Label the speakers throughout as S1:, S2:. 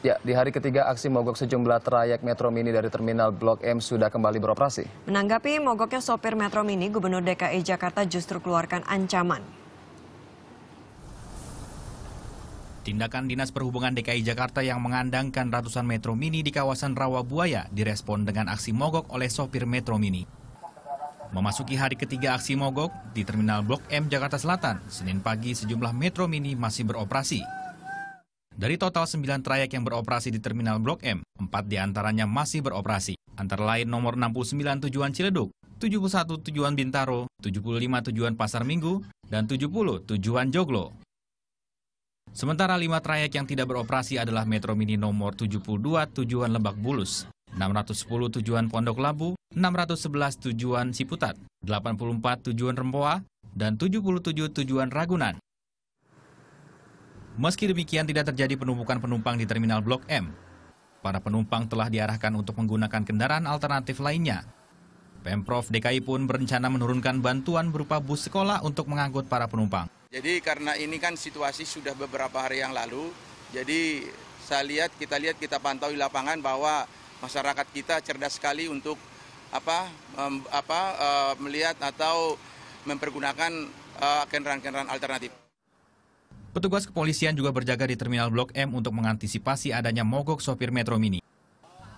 S1: Ya, di hari ketiga aksi mogok sejumlah trayek Metro Mini dari Terminal Blok M sudah kembali beroperasi.
S2: Menanggapi mogoknya sopir Metro Mini, Gubernur DKI e Jakarta justru keluarkan ancaman.
S1: Tindakan Dinas Perhubungan DKI e Jakarta yang mengandangkan ratusan Metro Mini di kawasan Rawabuaya direspon dengan aksi mogok oleh sopir Metro Mini. Memasuki hari ketiga aksi mogok, di Terminal Blok M Jakarta Selatan, Senin pagi sejumlah Metro Mini masih beroperasi. Dari total 9 trayek yang beroperasi di Terminal Blok M, 4 diantaranya masih beroperasi. Antara lain nomor 69 tujuan Ciledug, 71 tujuan Bintaro, 75 tujuan Pasar Minggu, dan 70 tujuan Joglo. Sementara 5 trayek yang tidak beroperasi adalah Metro Mini nomor 72 tujuan Lebak Bulus, 610 tujuan Pondok Labu, 611 tujuan Siputat, 84 tujuan Rempoa, dan 77 tujuan Ragunan. Meski demikian tidak terjadi penumpukan penumpang di terminal Blok M. Para penumpang telah diarahkan untuk menggunakan kendaraan alternatif lainnya. Pemprov DKI pun berencana menurunkan bantuan berupa bus sekolah untuk mengangkut para penumpang.
S2: Jadi karena ini kan situasi sudah beberapa hari yang lalu, jadi saya lihat kita lihat kita pantau di lapangan bahwa masyarakat kita cerdas sekali untuk apa apa uh, melihat atau mempergunakan eh, kendaraan-kendaraan alternatif.
S1: Petugas kepolisian juga berjaga di terminal Blok M untuk mengantisipasi adanya mogok sopir Metro Mini.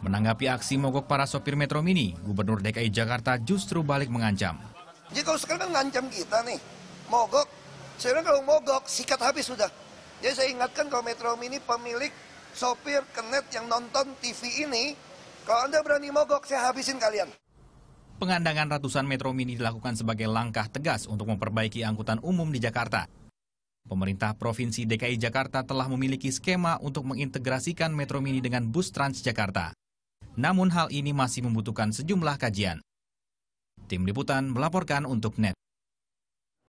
S1: Menanggapi aksi mogok para sopir Metro Mini, Gubernur DKI Jakarta justru balik mengancam.
S3: Jadi kalau sekarang kan ngancam kita nih, mogok, sekarang kalau mogok sikat habis sudah. Jadi saya ingatkan kalau Metro Mini pemilik sopir kenet yang nonton TV ini, kalau Anda berani mogok saya habisin kalian.
S1: Pengandangan ratusan Metro Mini dilakukan sebagai langkah tegas untuk memperbaiki angkutan umum di Jakarta. Pemerintah Provinsi DKI Jakarta telah memiliki skema untuk mengintegrasikan Metro Mini dengan bus Transjakarta. Namun hal ini masih membutuhkan sejumlah kajian. Tim Liputan melaporkan untuk NET.